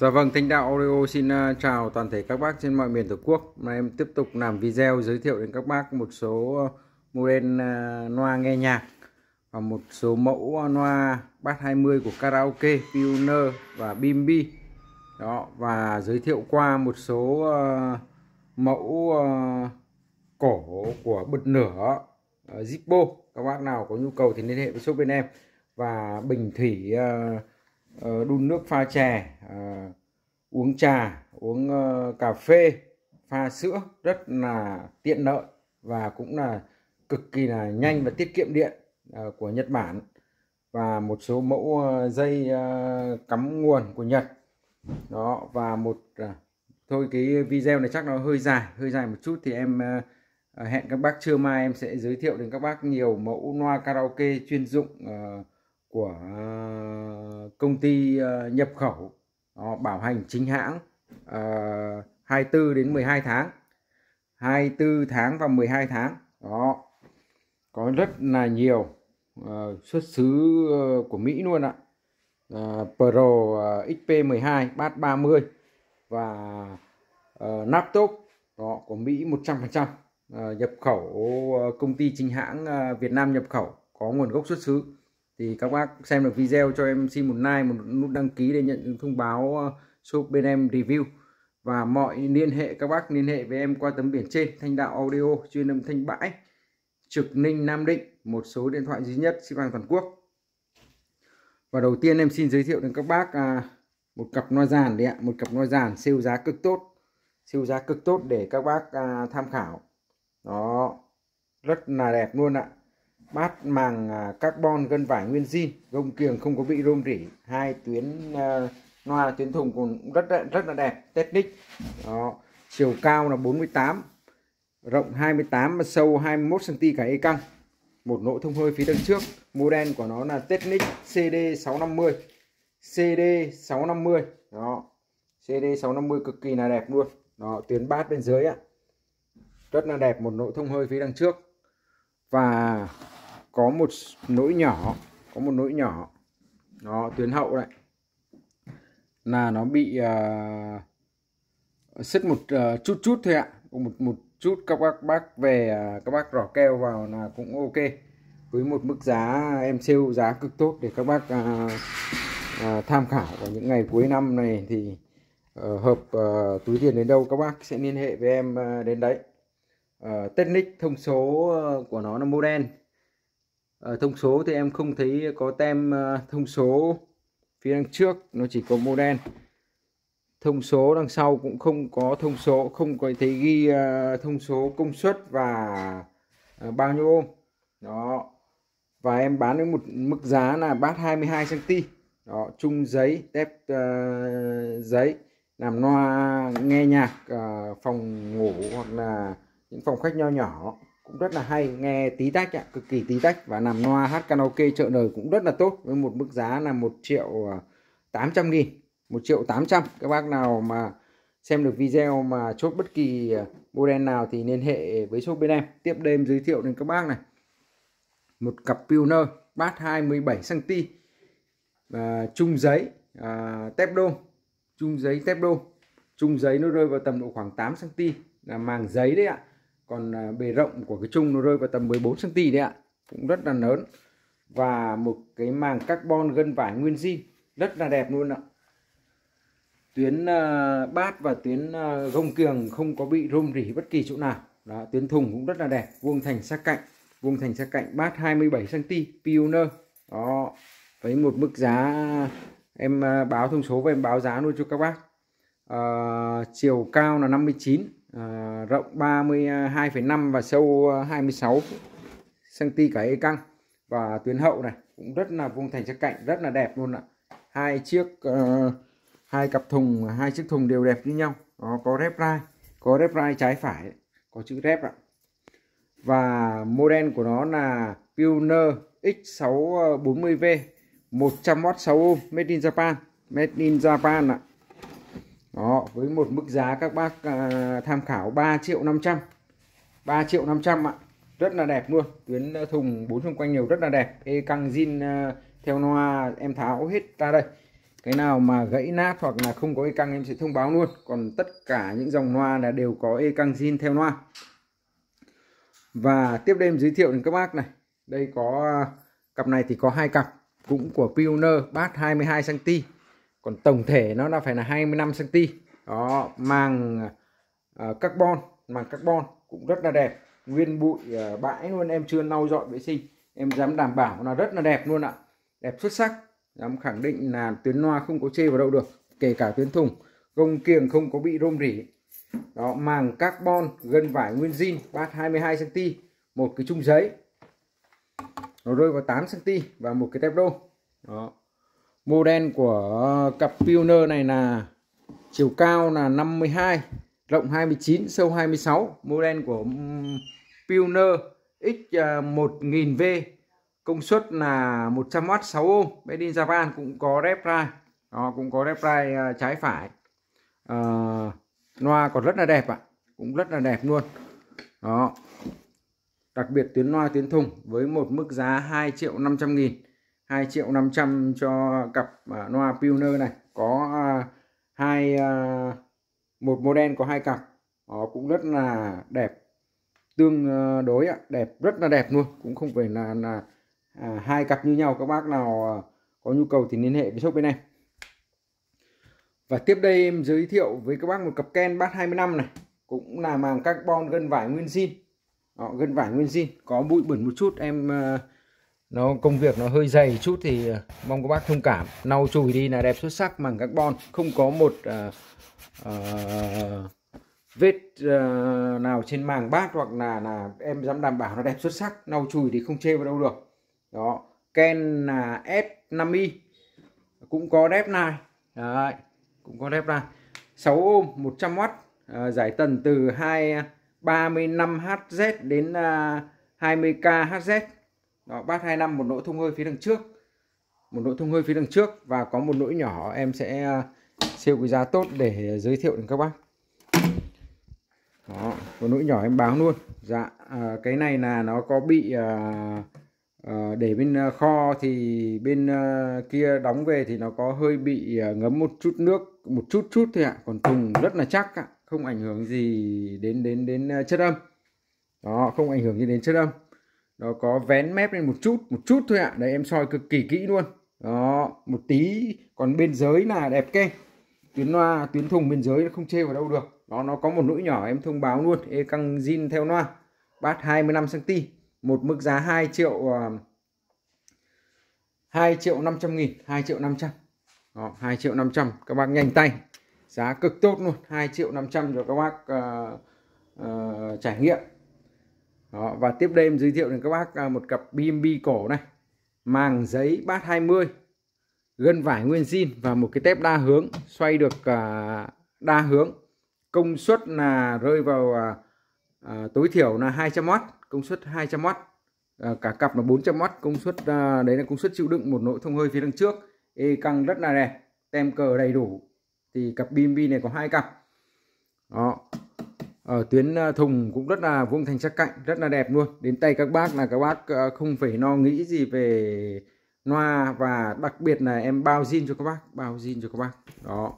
Dạ vâng, Thanh Đạo Audio xin à, chào toàn thể các bác trên mọi miền Tổ quốc. Hôm nay em tiếp tục làm video giới thiệu đến các bác một số à, model loa à, nghe nhạc và một số mẫu loa bass 20 của karaoke, Pioneer và Bimbi. Đó và giới thiệu qua một số mẫu cổ của bật nửa Zippo. Các bác nào có nhu cầu thì liên hệ với shop bên em và bình thủy Ờ, đun nước pha chè ờ, uống trà uống ờ, cà phê pha sữa rất là tiện lợi và cũng là cực kỳ là nhanh và tiết kiệm điện của Nhật Bản và một số mẫu dây cắm nguồn của Nhật đó và một thôi cái video này chắc nó hơi dài hơi dài một chút thì em hẹn các bác trưa mai em sẽ giới thiệu đến các bác nhiều mẫu loa karaoke chuyên dụng của công ty uh, nhập khẩu uh, bảo hành chính hãng uh, ờ, 24 đến 12 tháng 24 tháng và 12 tháng đó có rất là nhiều uh, xuất xứ uh, của Mỹ luôn ạ uh, Pro uh, XP12 bát 30 và uh, laptop đó, của Mỹ 100% uh, nhập khẩu uh, công ty chính hãng uh, Việt Nam nhập khẩu có nguồn gốc xuất xứ thì các bác xem được video cho em xin một like một nút đăng ký để nhận thông báo ờ, shop bên em review và mọi liên hệ các bác liên hệ với em qua tấm biển trên thanh đạo audio chuyên âm thanh bãi trực ninh nam định một số điện thoại duy nhất ship hàng toàn quốc và đầu tiên em xin giới thiệu đến các bác à, một cặp loa giàn đấy ạ một cặp loa giàn siêu giá cực tốt siêu giá cực tốt để các bác à, tham khảo đó rất là đẹp luôn ạ bát màng à, carbon gân vải nguyên zin gông kiềng không có bị rôm rỉ hai tuyến uh, loa tuyến thùng cũng rất rất là đẹp technic đó chiều cao là 48 rộng 28 và sâu 21 cm cả e căng một nỗ thông hơi phía đằng trước model của nó là technic CD 650 CD 650 đó CD 650 cực kỳ là đẹp luôn đó tuyến bát bên dưới ạ rất là đẹp một nỗ thông hơi phía đằng trước và có một nỗi nhỏ có một nỗi nhỏ nó tuyến hậu này là nó bị uh, sứt một uh, chút chút thôi ạ một một chút các bác bác về uh, các bác rỏ keo vào là cũng ok với một mức giá em siêu giá cực tốt để các bác uh, uh, tham khảo vào những ngày cuối năm này thì uh, hợp uh, túi tiền đến đâu các bác sẽ liên hệ với em uh, đến đấy uh, ờ, tên thông số uh, của nó là model à, thông số thì em không thấy có tem ờ, thông số phía đằng trước nó chỉ có màu đen thông số đằng sau cũng không có thông số không có thấy ghi ờ, thông số công suất và bao nhiêu ôm đó và em bán với một mức giá là bát 22 cm đó chung giấy tép uh, giấy làm loa nghe nhạc uh, phòng ngủ hoặc là những phòng khách nho nhỏ cũng rất là hay nghe tí tách ạ cực kỳ tí tách và nằm loa hát karaoke chợ đời cũng rất là tốt với một mức giá là 1 triệu 800 à, nghìn 1 triệu 800 các bác nào mà xem được video mà chốt bất kỳ à, model nào thì liên hệ với shop bên em tiếp đêm giới thiệu đến các bác này một cặp Pioneer bát 27cm và chung giấy à, tép đô chung giấy tép đô chung giấy nó rơi vào tầm độ khoảng 8cm là màng giấy đấy ạ còn à, bề rộng của cái chung nó rơi vào tầm 14 cm đấy ạ cũng rất là lớn và một cái màng carbon gân vải nguyên zin rất là đẹp luôn ạ tuyến à, bát và tuyến à, gông kiềng không có bị rôm rỉ bất kỳ chỗ nào đó tuyến thùng cũng rất là đẹp vuông thành sát cạnh vuông thành sát cạnh bát 27 cm pioneer đó với một mức giá em báo thông số và em báo giá luôn cho các bác à, chiều cao là 59 à, rộng 32,5 và sâu 26 cm cả ê căng và tuyến hậu này cũng rất là vuông thành sắc cạnh rất là đẹp luôn ạ hai chiếc uh, hai cặp thùng hai chiếc thùng đều đẹp như nhau đó, có rép rai có rép rai trái phải có chữ rép ạ và model của nó là Pioneer X640V 100W 6 ohm made in Japan made in Japan ạ đó với một mức giá các bác à, tham khảo 3 triệu 500 3 triệu 500 ạ rất là đẹp luôn tuyến ờ, thùng bốn xung quanh nhiều rất là đẹp ê căng zin à, theo noa em tháo hết ra đây cái nào mà gãy nát hoặc là không có ê căng em sẽ thông báo luôn còn tất cả những dòng noa là đều có ê căng zin theo noa và tiếp đêm giới thiệu đến các bác này đây có à, cặp này thì có hai cặp cũng của Pioneer bát 22 cm còn tổng thể nó là phải là 25 cm đó màng uh, carbon màng carbon cũng rất là đẹp nguyên bụi uh, bãi luôn em chưa lau dọn vệ sinh em dám đảm bảo là rất là đẹp luôn ạ đẹp xuất sắc dám khẳng định là tuyến loa không có chê vào đâu được kể cả tuyến thùng gông kiềng không có bị rôm rỉ đó màng carbon gần vải nguyên zin bát 22 cm một cái chung giấy nó rơi vào 8 cm và một cái tép đô đó Model của cặp Pioneer này là chiều cao là 52, rộng 29, sâu 26. Model của Pioneer X1000V à, công suất là 100W 6 ohm. Made in Japan cũng có rep drive. Đó, cũng có rep à, trái phải. À, loa còn rất là đẹp ạ. À. Cũng rất là đẹp luôn. Đó. Đặc biệt tuyến loa tuyến thùng với một mức giá 2 triệu 500 nghìn 2 triệu 500 cho cặp loa à, Pioneer này có à, hai à, một model có hai cặp nó cũng rất là đẹp tương đối đẹp rất là đẹp luôn cũng không phải là là hai cặp như nhau các bác nào có nhu cầu thì liên hệ với shop bên em và tiếp đây em giới thiệu với các bác một cặp ken bát 25 này cũng là màng carbon gân vải nguyên zin Đó, gân vải nguyên zin có bụi bẩn một chút em uh, nó công việc nó hơi dày chút thì à, mong các bác thông cảm lau chùi đi là đẹp xuất sắc bằng carbon không có một uh, uh, vết uh, nào trên màng bát hoặc là là em dám đảm bảo nó đẹp xuất sắc lau chùi thì không chê vào đâu được đó ken là S5i cũng có đép này Đấy, cũng có đép này 6 ôm 100W uh, giải tần từ 2 35Hz đến uh, 20K Hz đó bát 25 một nỗi thông hơi phía đằng trước một nỗi thông hơi phía đằng trước và có một nỗi nhỏ em sẽ à, siêu cái giá tốt để giới thiệu đến các bác đó một nỗi nhỏ em báo luôn dạ à, cái này là nó có bị à, à, để bên à, kho thì bên à, kia đóng về thì nó có hơi bị à, ngấm một chút nước một chút chút thôi ạ à. còn thùng rất là chắc ạ à. không ảnh hưởng gì đến đến đến à, chất âm đó không ảnh hưởng gì đến chất âm nó có vén mép lên một chút một chút thôi ạ à. đấy em soi cực kỳ kỹ luôn đó một tí còn bên dưới là đẹp kê tuyến loa tuyến thùng bên dưới nó không chê vào đâu được đó nó có một lỗi nhỏ em thông báo luôn e căng zin theo loa bát 25 cm một mức giá 2 triệu uh, à, 2 triệu 500 nghìn 2 triệu 500 đó, 2 triệu 500 các bác nhanh tay giá cực tốt luôn 2 triệu 500 cho các bác uh, uh, trải nghiệm đó, và tiếp đây em giới thiệu đến các bác à, một cặp BMB cổ này màng giấy bát 20 gân vải nguyên zin và một cái tép đa hướng xoay được à, đa hướng công suất là rơi vào à, tối thiểu là 200W công suất 200W à, cả cặp là 400W công suất đấy là công suất chịu đựng một nội thông hơi phía đằng trước e căng rất là đẹp tem cờ đầy đủ thì cặp BMB này có hai cặp đó ở tuyến à, thùng cũng rất là vuông thành sắc cạnh rất là đẹp luôn đến tay các bác là các bác à, không phải lo nghĩ gì về noa và đặc biệt là em bao zin cho các bác bao zin cho các bác đó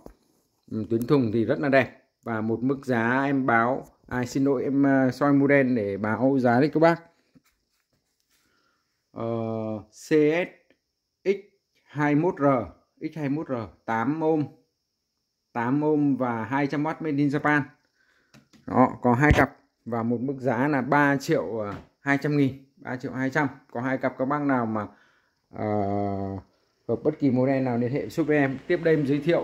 ừ, tuyến thùng thì rất là đẹp và một mức giá em báo ai à, xin lỗi em à, soi mua đen để báo giá đấy các bác uh, CS X21R X21R 8 ôm 8 ôm và 200W made in Japan đó có hai cặp và một mức giá là 3 triệu 200 à, nghìn 3 triệu 200 có hai cặp các bác nào mà uh, à, hoặc bất kỳ model nào liên hệ giúp em tiếp đây em giới thiệu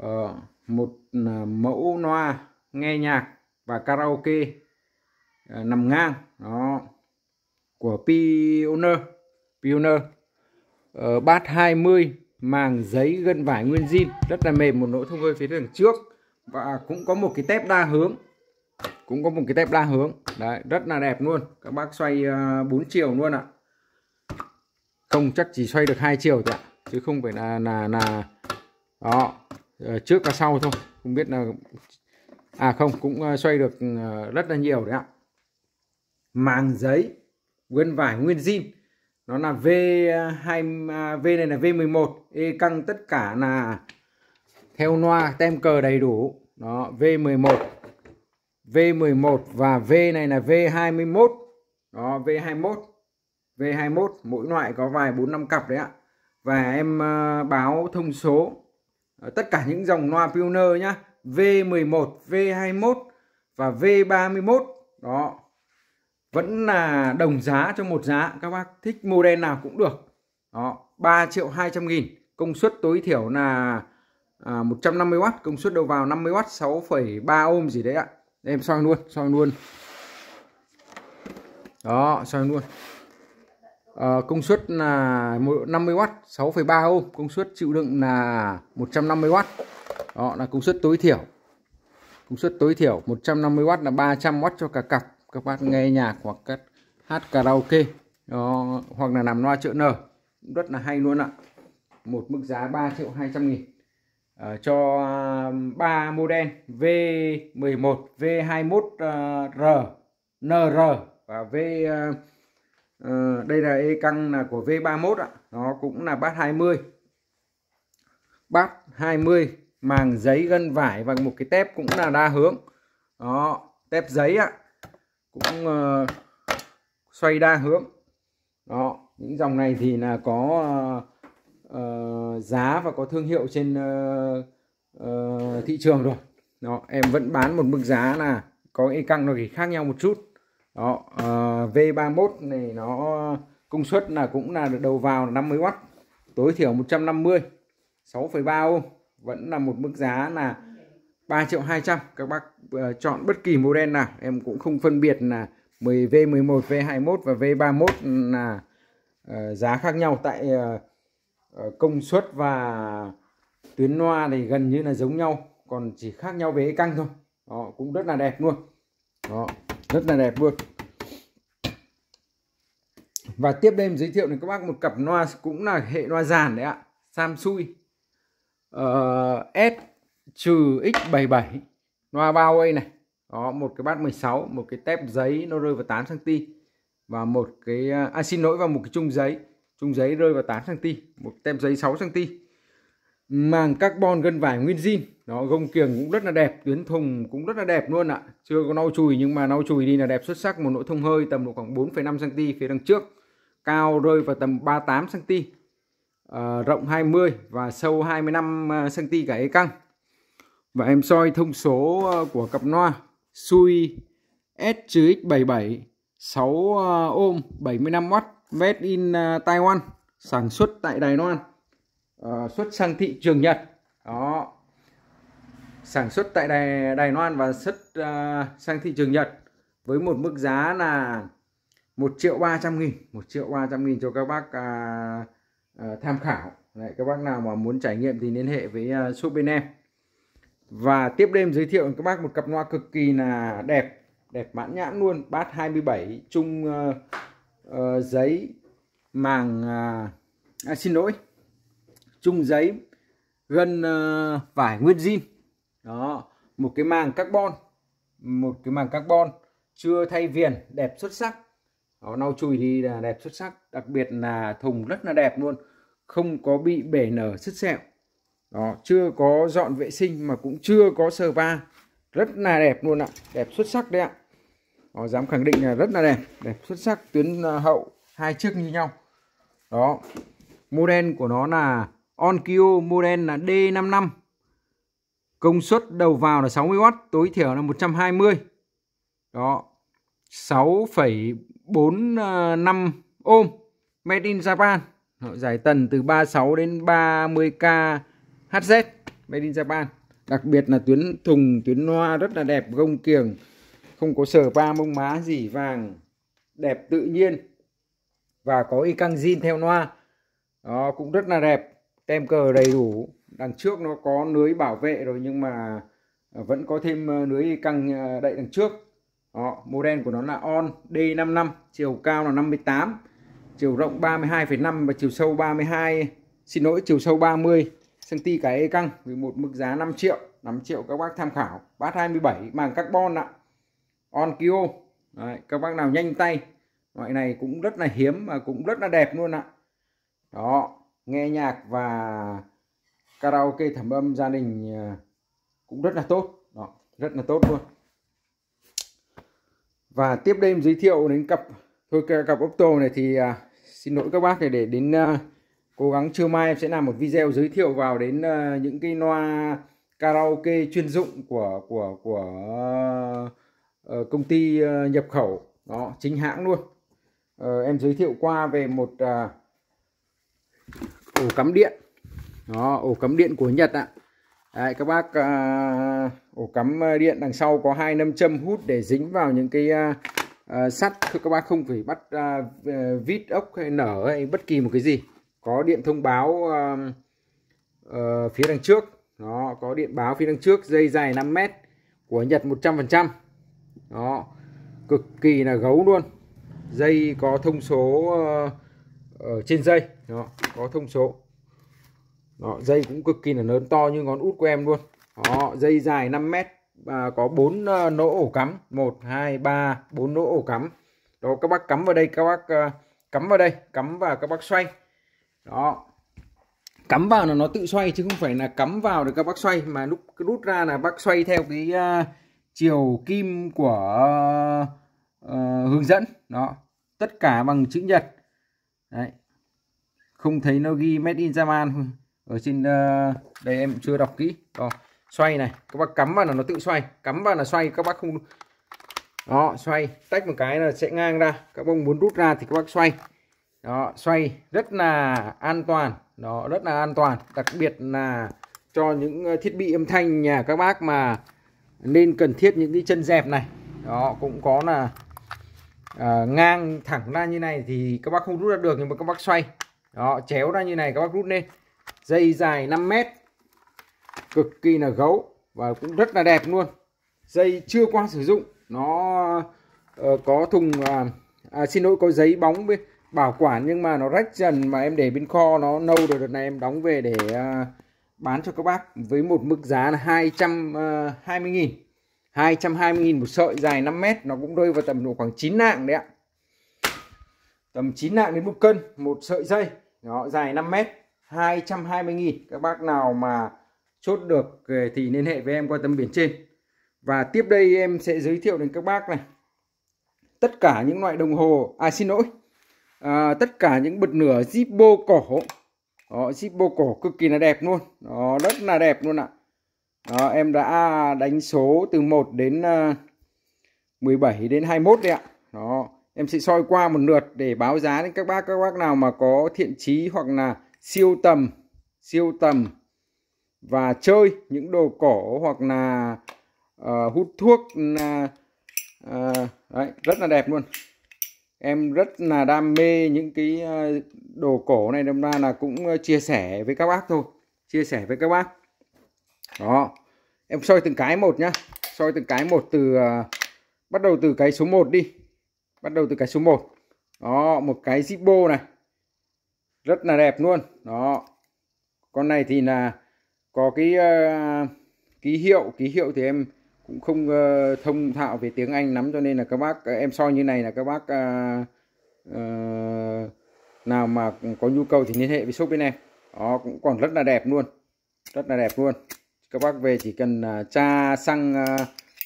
uh, một uh, mẫu loa nghe nhạc và karaoke uh, nằm ngang đó của Pioneer Pioneer uh, ờ, 20 màng giấy gân vải nguyên zin rất là mềm một nỗi thông hơi phía đường trước và cũng có một cái tép đa hướng cũng có một cái tép đa hướng đấy rất là đẹp luôn các bác xoay ờ, bốn uh, chiều luôn ạ không chắc chỉ xoay được hai chiều thôi ạ chứ không phải là là là đó ờ, trước và sau thôi không biết là à không cũng ờ, xoay được rất là nhiều đấy ạ màng giấy nguyên vải nguyên zin nó là V2 à, V này là V11 e căng tất cả là theo loa tem cờ đầy đủ đó V11 V11 và V này là V21 đó V21 V21 mỗi loại có vài 4 5 cặp đấy ạ và em ờ, báo thông số ờ, tất cả những dòng loa Pioneer nhá V11 V21 và V31 đó vẫn là đồng giá cho một giá các bác thích model nào cũng được đó 3 triệu 200 nghìn công suất tối thiểu là à, 150W công suất đầu vào 50W 6,3 ohm gì đấy ạ em soi luôn soi luôn đó soi luôn à, công suất là 50W 6,3 ohm công suất chịu đựng là 150W đó là công suất tối thiểu công suất tối thiểu 150W là 300W cho cả cặp các bác nghe nhạc hoặc các hát karaoke đó, hoặc là làm loa chợ nở rất là hay luôn ạ một mức giá 3 triệu 200 nghìn Ờ, cho ba model V11, V21R, NR và V ờ, ờ, đây là e căng là của V31 ạ, nó cũng là bát 20. Bát 20 màng giấy gân vải và một cái tép cũng là đa hướng. Đó, tép giấy ạ. Cũng xoay đa hướng. Đó, những dòng này thì là có Ờ, giá và có thương hiệu trên uh, uh, thị trường rồi đó em vẫn bán một mức giá là có cái căng nó chỉ khác nhau một chút đó uh, V31 này nó công suất là cũng là đầu vào là 50W tối thiểu 150 6,3 ohm vẫn là một mức giá là 3 triệu 200 các bác uh, chọn bất kỳ model nào em cũng không phân biệt là 10 V11 V21 và V31 là uh, giá khác nhau tại uh, Ờ, công suất và tuyến loa thì gần như là giống nhau còn chỉ khác nhau về căng thôi đó, cũng rất là đẹp luôn đó, rất là đẹp luôn và tiếp đây mình giới thiệu đến các bác một cặp loa cũng là hệ loa dàn đấy ạ Samsung uh, ờ, S-X77 loa bao này đó một cái bát 16 một cái tép giấy nó rơi vào 8 cm và một cái à xin lỗi vào một cái chung giấy Trung giấy rơi vào 8 cm, một tem giấy 6 cm. Màng carbon gân vải nguyên zin, đó gông kiềng cũng rất là đẹp, tuyến thùng cũng rất là đẹp luôn ạ. Chưa có nâu chùi nhưng mà nâu chùi đi là đẹp xuất sắc, một nỗi thông hơi tầm độ khoảng 4,5 cm phía đằng trước. Cao rơi vào tầm 38 cm. À, rộng 20 và sâu 25 cm ờ, cả ê căng. Và em soi thông số ờ, của cặp noa Sui SGX77 6 ờ, ôm 75W made in à, Taiwan sản xuất tại Đài Loan uh, xuất sang thị trường Nhật đó sản xuất tại Đài, Đài Loan và xuất uh, sang thị trường Nhật với một mức giá là 1 triệu 300 nghìn 1 triệu 300 nghìn cho các bác uh, uh, tham khảo Đấy, các bác nào mà muốn trải nghiệm thì liên hệ với uh, shop bên em và tiếp đêm giới thiệu các bác một cặp loa cực kỳ là đẹp đẹp mãn nhãn luôn bát 27 chung uh, Ờ, giấy màng uh, à, xin lỗi chung giấy gân uh, vải nguyên zin đó một cái màng carbon một cái màng carbon chưa thay viền đẹp xuất sắc đó, nâu chùi thì là đẹp xuất sắc đặc biệt là thùng rất là đẹp luôn không có bị bể nở sứt sẹo đó chưa có dọn vệ sinh mà cũng chưa có sờ va rất là đẹp luôn ạ đẹp xuất sắc đấy ạ đó, ờ, dám khẳng định là rất là đẹp đẹp xuất sắc tuyến ờ, hậu hai chiếc như nhau đó model của nó là Onkyo model là D55 công suất đầu vào là 60W tối thiểu là 120 đó 6,45 ôm ờ, made in Japan họ giải tần từ 36 đến 30k HZ made in Japan đặc biệt là tuyến thùng tuyến loa rất là đẹp gông kiềng không có sờ va mông má gì vàng đẹp tự nhiên và có y căng zin theo noa đó cũng rất là đẹp tem cờ đầy đủ đằng trước nó có lưới bảo vệ rồi nhưng mà à, vẫn có thêm ờ, lưới căng ờ, đậy đằng trước đó, model của nó là on D55 chiều cao là 58 chiều rộng 32,5 và chiều sâu 32 xin lỗi chiều sâu 30 cm cái căng với một mức giá 5 triệu 5 triệu các bác tham khảo bát 27 màng carbon ạ Onkyo Đấy, các bác nào nhanh tay loại này cũng rất là hiếm mà cũng rất là đẹp luôn ạ đó nghe nhạc và karaoke thẩm âm gia đình ờ, cũng rất là tốt đó rất là tốt luôn và tiếp đêm giới thiệu đến cặp thôi cặp Opto này thì à, xin lỗi các bác này để đến à, cố gắng trưa mai em sẽ làm một video giới thiệu vào đến à, những cái loa karaoke chuyên dụng của của của uh, Ờ, công ty ờ, nhập khẩu đó chính hãng luôn ờ, em giới thiệu qua về một à, ổ cắm điện đó ổ cắm điện của Nhật ạ Đấy, các bác à, ổ cắm à, điện đằng sau có hai nâm châm hút để dính vào những cái à, à, sắt các bác không phải bắt vít ốc hay nở hay bất kỳ một cái gì có điện thông báo phía đằng trước nó có điện báo phía đằng trước dây dài 5 mét của Nhật 100% đó cực kỳ là gấu luôn dây có thông số ờ, ở trên dây đó có thông số đó, dây cũng cực kỳ là lớn to như ngón út của em luôn đó, dây dài 5 mét và có 4 nỗ ờ, ổ cắm 1 2 3 4 nỗ ổ cắm đó các bác cắm vào đây các bác ờ, cắm vào đây cắm vào các bác xoay đó cắm vào là nó tự xoay chứ không phải là cắm vào để các bác xoay mà lúc rút ra là bác xoay theo cái chiều kim của uh, hướng dẫn đó tất cả bằng chữ nhật đấy không thấy nó ghi made in Japan ở trên uh, đây em chưa đọc kỹ đó xoay này các bác cắm vào là nó tự xoay cắm vào là xoay các bác không đó xoay tách một cái là sẽ ngang ra các bông muốn rút ra thì các bác xoay đó xoay rất là an toàn đó rất là an toàn đặc biệt là cho những ờ, thiết bị âm thanh nhà các bác mà nên cần thiết những cái chân dẹp này đó cũng có là à, ngang thẳng ra như này thì các bác không rút ra được nhưng mà các bác xoay đó chéo ra như này các bác rút lên dây dài 5 mét cực kỳ là gấu và cũng rất là đẹp luôn dây chưa qua sử dụng nó uh, có thùng à, à, xin lỗi có giấy bóng bảo quản nhưng mà nó rách dần mà em để bên kho nó nâu rồi đợt này em đóng về để uh, bán cho các bác với một mức giá là 220 ờ, nghìn 220 nghìn một sợi dài 5 mét nó cũng rơi vào tầm độ khoảng 9 nạng đấy ạ tầm 9 nạng đến một cân một sợi dây nó dài 5 mét 220 nghìn các bác nào mà chốt được thì liên hệ với em qua tấm biển trên và tiếp đây em sẽ giới thiệu đến các bác này tất cả những loại đồng hồ à xin lỗi à, tất cả những bật nửa zippo cổ đó zip bô cổ cực kỳ là đẹp luôn đó rất là đẹp luôn ạ đó em đã đánh số từ 1 đến 17 ờ, đến 21 đấy ạ đó em sẽ soi qua một lượt để báo giá đến các bác các bác nào mà có thiện chí hoặc là siêu tầm siêu tầm và chơi những đồ cổ hoặc là uh, hút thuốc là uh, đấy, rất là đẹp luôn em rất là đam mê những cái ờ, đồ cổ này đâm ra là cũng ờ, chia sẻ với các bác thôi chia sẻ với các bác đó em soi từng cái một nhá soi từng cái một từ uh, bắt đầu từ cái số 1 đi bắt đầu từ cái số 1 đó một cái zippo này rất là đẹp luôn đó con này thì là có cái uh, ký hiệu ký hiệu thì em cũng không uh, thông thạo về tiếng Anh lắm cho nên là các bác em soi như này là các bác uh, uh, nào mà có nhu cầu thì liên hệ với shop bên em đó cũng còn rất là đẹp luôn rất là đẹp luôn các bác về chỉ cần uh, tra xăng uh,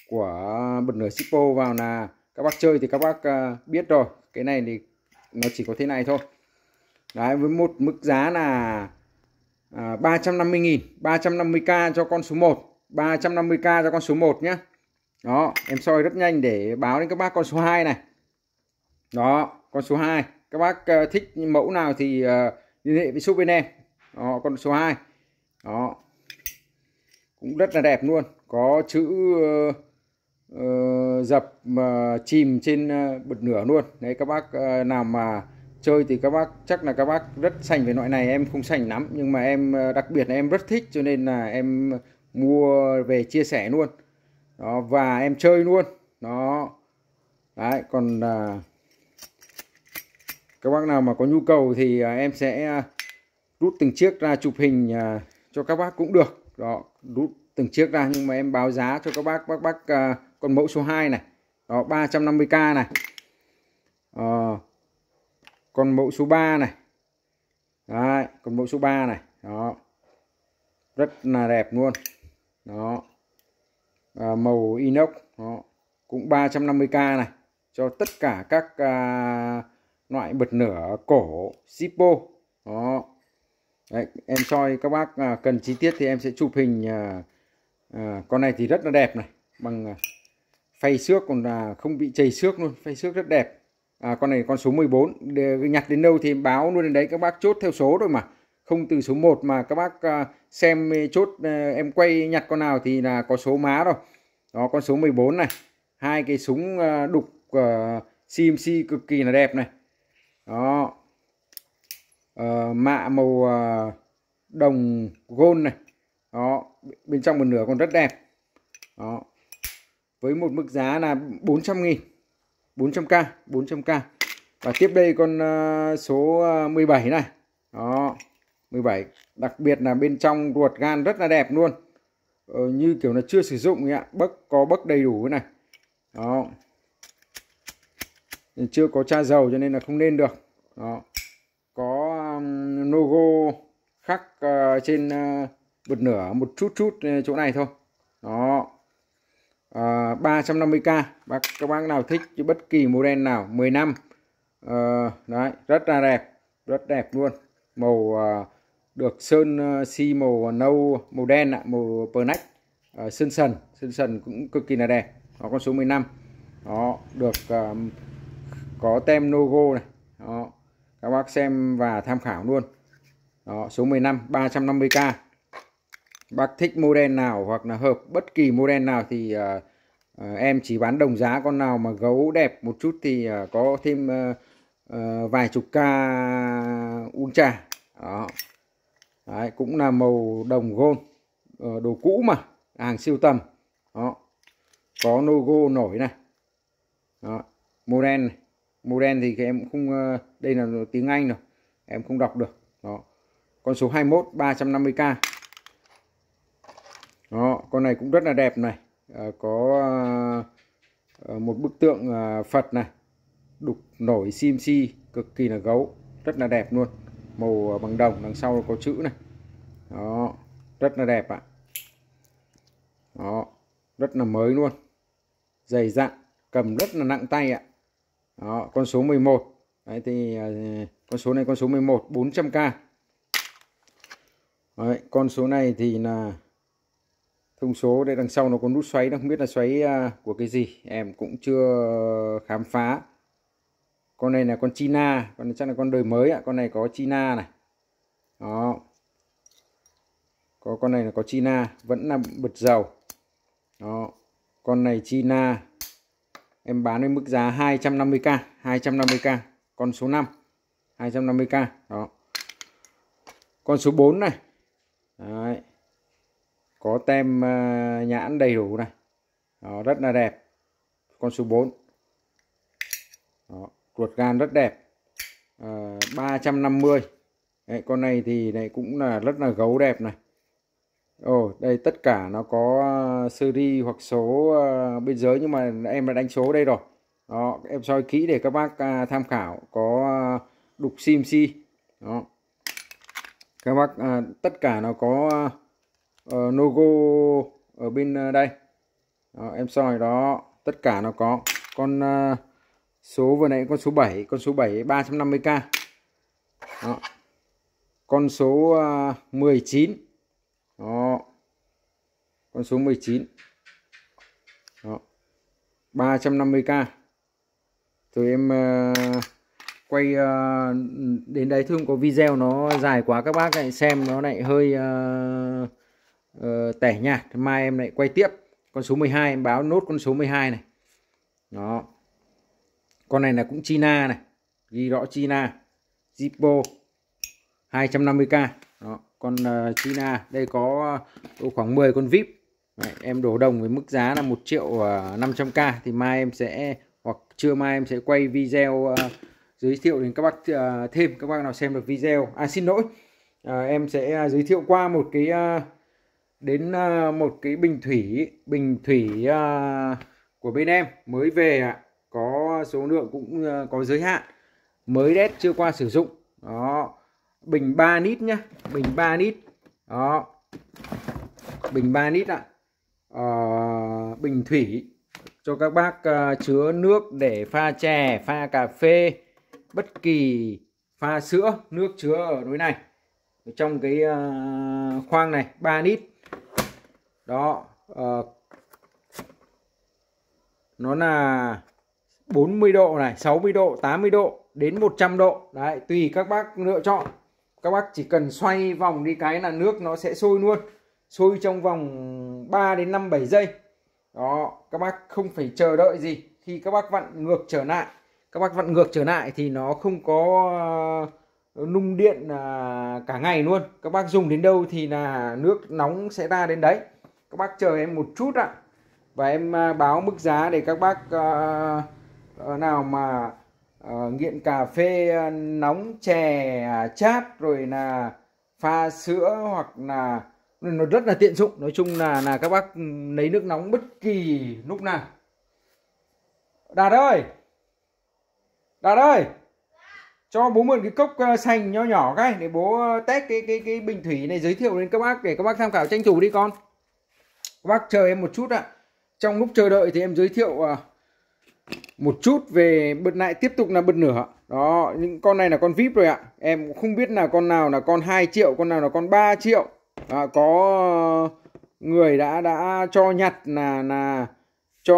của bật nửa shippo vào là các bác chơi thì các bác uh, biết rồi cái này thì nó chỉ có thế này thôi đấy với một mức giá là uh, 350.000 350k cho con số 1 350k cho con số 1 nhé đó em soi rất nhanh để báo đến các bác con số 2 này đó con số 2 các bác ờ, thích mẫu nào thì ờ, liên hệ với shop bên em đó con số 2 đó cũng rất là đẹp luôn có chữ uh, uh, dập mà uh, chìm trên uh, bật nửa luôn đấy các bác uh, nào mà chơi thì các bác chắc là các bác rất sành về loại này em không sành lắm nhưng mà em đặc biệt là em rất thích cho nên là em mua về chia sẻ luôn đó và em chơi luôn nó đấy còn à, các bác nào mà có nhu cầu thì à, em sẽ à, rút từng chiếc ra chụp hình à, cho các bác cũng được đó rút từng chiếc ra nhưng mà em báo giá cho các bác bác bác à, con mẫu số 2 này đó 350k này à, con mẫu số 3 này Đấy, con mẫu số 3 này đó rất là đẹp luôn đó à, màu inox đó. cũng 350k này cho tất cả các à, loại bật nửa cổ zippo đó Đấy, em soi các bác à, cần chi tiết thì em sẽ chụp hình à, à, con này thì rất là đẹp này bằng à, phay xước còn là không bị chảy xước luôn phay xước rất đẹp à, con này con số 14 bốn nhặt đến đâu thì báo luôn đến đấy các bác chốt theo số rồi mà không từ số 1 mà các bác à, xem à, chốt à, em quay nhặt con nào thì là có số má rồi đó con số 14 này hai cái súng đục CMC cực kỳ là đẹp này đó ờ, mạ màu đồng gold này đó bên trong một nửa còn rất đẹp đó với một mức giá là 400 nghìn 400k 400k và tiếp đây con uh, số 17 này đó 17 đặc biệt là bên trong ruột gan rất là đẹp luôn ờ, như kiểu là chưa sử dụng ạ bấc có bấc đầy đủ này đó chưa có tra dầu cho nên là không nên được đó có um, logo khắc uh, ờ, trên uh, ờ, bật nửa một chút chút ờ, chỗ này thôi đó à, 350k bác các bác nào thích chứ bất kỳ model nào 15 à, đấy rất là đẹp rất đẹp luôn màu à, được sơn ờ, xi màu nâu màu đen ạ màu pernach ờ, sơn sần sơn sần cũng cực kỳ là đẹp nó con số 15 đó được có tem logo này đó các bác xem và tham khảo luôn đó số 15 350k bác thích model nào hoặc là hợp bất kỳ model nào thì uh, uh, em chỉ bán đồng giá con nào mà gấu đẹp một chút thì uh, có thêm uh, uh, vài chục ca uống trà đó Đấy, cũng là màu đồng gôn ờ, đồ cũ mà hàng siêu tầm đó có logo nổi này đó. đen này. đen thì em không ờ, đây là tiếng Anh rồi em không đọc được đó con số 21 350k đó con này cũng rất là đẹp này à, có à, một bức tượng à, Phật này đục nổi sim CMC cực kỳ là gấu rất là đẹp luôn màu à, bằng đồng đằng sau có chữ này đó rất là đẹp ạ đó rất là mới luôn dày dặn cầm rất là nặng tay ạ đó con số 11 đấy thì à, con số này con số 11 400k đấy, con số này thì là thông số đây đằng sau nó có nút xoáy đâu, không biết là xoáy à, của cái gì em cũng chưa khám phá con này là con China con này chắc là con đời mới ạ con này có China này đó có con này là có China vẫn là bật dầu đó con này China em bán với mức giá 250k 250k con số 5 250k đó con số 4 này Đấy. có tem ờ, nhãn đầy đủ này đó, rất là đẹp con số 4 đó ruột gan rất đẹp à, ờ, 350 đấy, con này thì này cũng là rất là gấu đẹp này Ồ, đây tất cả nó có ờ, series hoặc số ờ, bên dưới nhưng mà em đã đánh số đây rồi. Đó, em soi kỹ để các bác à, tham khảo có đục sim si. Đó. Các bác à, tất cả nó có uh, logo ở bên đây. Đó, em soi đó, tất cả nó có. Con uh, số vừa nãy con số 7 con số 7 350k đó. con số 19 à, đó con số 19 đó 350k rồi em uh, quay uh, đến đấy thương có video nó dài quá các bác lại xem nó lại hơi uh, uh, tẻ nhạt mai em lại quay tiếp con số 12 em báo nốt con số 12 này đó con này là cũng China này ghi rõ China Zippo 250k đó con ờ, China đây có độ ờ, khoảng 10 con vip Đấy, em đổ đồng với mức giá là 1 triệu uh, ờ, 500k thì mai em sẽ hoặc trưa mai em sẽ quay video uh, giới thiệu đến các bác uh, thêm các bác nào xem được video à xin lỗi uh, em sẽ giới thiệu qua một cái uh, đến uh, một cái bình thủy bình thủy uh, của bên em mới về ạ số lượng cũng ờ, có giới hạn mới đét chưa qua sử dụng đó bình 3 lít nhá bình 3 lít đó bình 3 lít ạ à. à, bình thủy cho các bác à, chứa nước để pha chè pha cà phê bất kỳ pha sữa nước chứa ở núi này trong cái à, khoang này 3 lít đó à, nó là 40 độ này 60 độ 80 độ đến 100 độ đấy tùy các bác lựa chọn các bác chỉ cần xoay vòng đi cái là nước nó sẽ sôi luôn sôi trong vòng 3 đến 5 7 giây đó các bác không phải chờ đợi gì khi các bác vặn ngược trở lại các bác vặn ngược trở lại thì nó không có ờ, nung điện à, cả ngày luôn các bác dùng đến đâu thì là nước nóng sẽ ra đến đấy các bác chờ em một chút ạ và em à, báo mức giá để các bác uh, Ờ, nào mà uh, nghiện cà phê ờ, nóng chè à, chát rồi là pha sữa hoặc là ừ, nó rất là tiện dụng nói chung là là các bác ừ, lấy nước nóng bất kỳ lúc nào đạt ơi đạt ơi cho bố mượn cái cốc xanh nho nhỏ cái để bố test cái cái cái bình thủy này giới thiệu đến các bác để các bác tham khảo tranh thủ đi con các bác chờ em một chút ạ à. trong lúc chờ đợi thì em giới thiệu một chút về bật lại tiếp tục là bật nửa đó những con này là con vip rồi ạ em cũng không biết là con nào là con 2 triệu con nào là con 3 triệu à, có người đã đã cho nhặt là là cho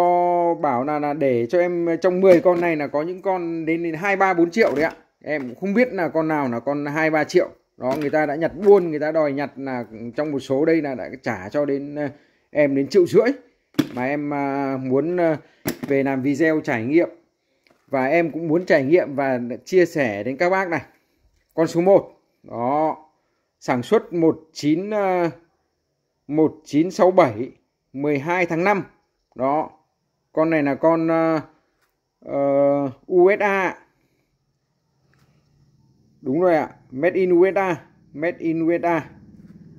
bảo là là để cho em trong 10 con này là có những con đến đến hai ba bốn triệu đấy ạ em cũng không biết là con nào là con hai ba triệu đó người ta đã nhặt buôn người ta đòi nhặt là trong một số đây là đã trả cho đến em đến triệu rưỡi mà em à, muốn à, về làm video trải nghiệm và em cũng muốn trải nghiệm và chia sẻ đến các bác này con số 1 đó sản xuất 19 uh, 1967 12 tháng 5 đó con này là con uh, ờ, ờ, uh, USA đúng rồi ạ made in USA made in USA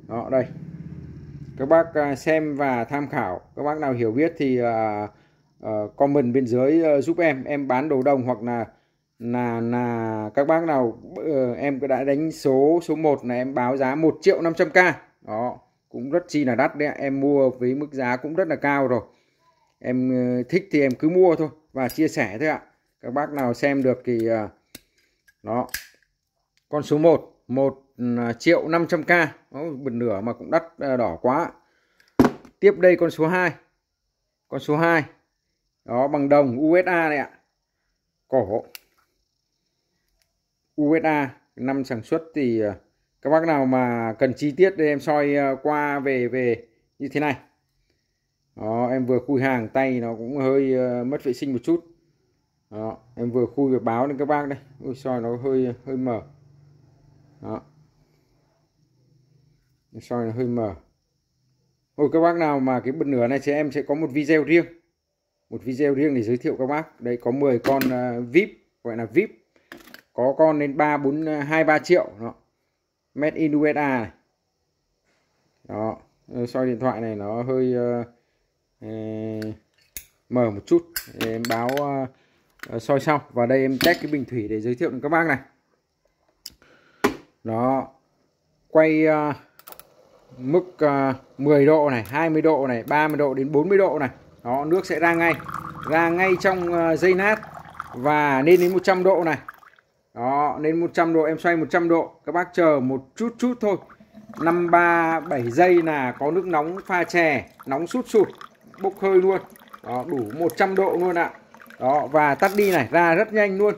đó đây các bác ờ, xem và tham khảo các bác nào hiểu biết thì uh, uh, comment bên dưới uh, giúp em em bán đồ đồng hoặc là là là các bác nào uh, em đã đánh số số 1 là em báo giá 1 triệu 500k đó cũng rất chi là đắt đấy em mua với mức giá cũng rất là cao rồi em uh, thích thì em cứ mua thôi và chia sẻ thôi ạ các bác nào xem được thì uh, đó con số 1 1 triệu 500k nó bình nửa mà cũng đắt đỏ quá tiếp đây con số 2 con số 2 đó bằng đồng USA này ạ cổ USA năm sản xuất thì ờ, các bác nào mà cần chi tiết thì em soi ờ, qua về về như thế này đó, em vừa khui hàng tay nó cũng hơi ờ, mất vệ sinh một chút đó, em vừa khui vừa báo lên các bác đây Ui, soi nó hơi hơi mờ đó soi nó hơi mờ Ôi các bác nào mà cái bật nửa này thì em sẽ có một video riêng một video riêng để giới thiệu các bác đây có 10 con à, vip gọi là vip có con lên ba bốn à, hai ba triệu đó made in USA này đó ờ, soi điện thoại này nó hơi uh, ờ, ờ, mờ một chút để em báo uh, soi xong và đây em test cái bình thủy để giới thiệu đến các bác này đó quay uh, mức uh, 10 độ này 20 độ này 30 độ đến 40 độ này đó nước sẽ ra ngay ra ngay trong ờ, dây nát và lên đến 100 độ này đó lên 100 độ em xoay 100 độ các bác chờ một chút chút thôi 537 giây là có nước nóng pha chè nóng sút sụt bốc hơi luôn đó, đủ 100 độ luôn ạ đó và tắt đi này ra rất nhanh luôn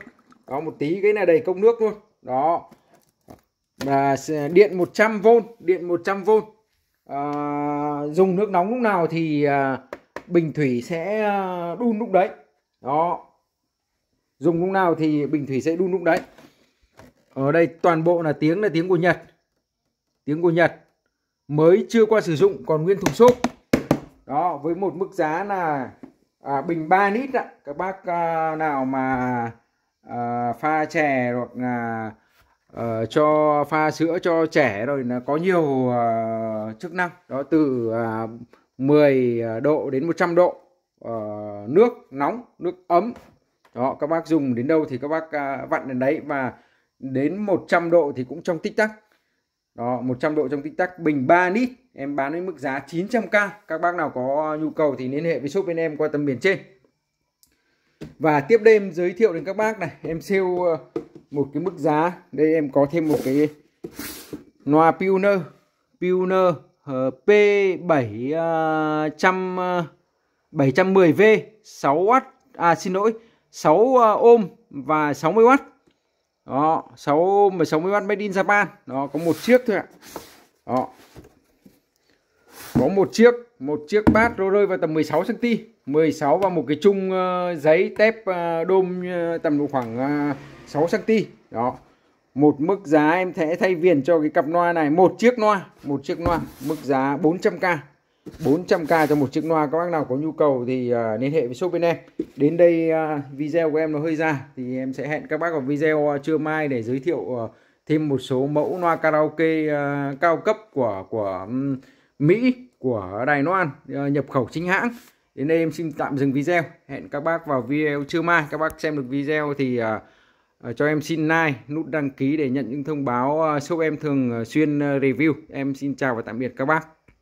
đó một tí cái này đầy cốc nước luôn đó và điện 100V điện 100V à, ờ, dùng nước nóng lúc nào thì à, bình thủy sẽ ờ, đun lúc đấy đó dùng lúc nào thì bình thủy sẽ đun lúc đấy ở đây toàn bộ là tiếng là tiếng của Nhật tiếng của Nhật mới chưa qua sử dụng còn nguyên thùng xốp đó với một mức giá là à, bình 3 lít ạ các bác à, nào mà à, pha chè hoặc là à, cho pha sữa cho trẻ rồi là có nhiều à, chức năng đó từ à, 10 ờ, độ đến 100 độ uh, nước nóng nước ấm đó các bác dùng đến đâu thì các bác uh, vặn đến đấy và đến 100 độ thì cũng trong tích tắc đó 100 độ trong tích tắc bình 3 lít em bán với mức giá 900k các bác nào có nhu cầu thì liên hệ với shop bên em qua tầm biển trên và tiếp đêm giới thiệu đến các bác này em siêu ờ, một cái mức giá đây em có thêm một cái loa Pioneer Pioneer P700 710V 6W à xin lỗi 6 ôm ờ, và 60W đó 6 và 60W made in Japan đó có một chiếc thôi ạ đó có một chiếc một chiếc bát rơi rơi vào tầm 16 cm 16 và một cái chung ờ, giấy tép ờ, đôm tầm độ khoảng 6 cm đó một mức giá em sẽ thay viền cho cái cặp loa này một chiếc loa một chiếc loa mức giá 400k 400k cho một chiếc loa các bác nào có nhu cầu thì uh, liên hệ với shop bên em đến đây uh, video của em nó hơi ra thì em sẽ hẹn các bác vào video uh, trưa mai để giới thiệu uh, thêm một số mẫu loa karaoke uh, cao cấp của của um, Mỹ của Đài Loan uh, nhập khẩu chính hãng đến đây em xin tạm dừng video hẹn các bác vào video trưa mai các bác xem được video thì uh, Ờ, cho em xin like nút đăng ký để nhận những thông báo ờ, shop em thường ờ, xuyên review em xin chào và tạm biệt các bác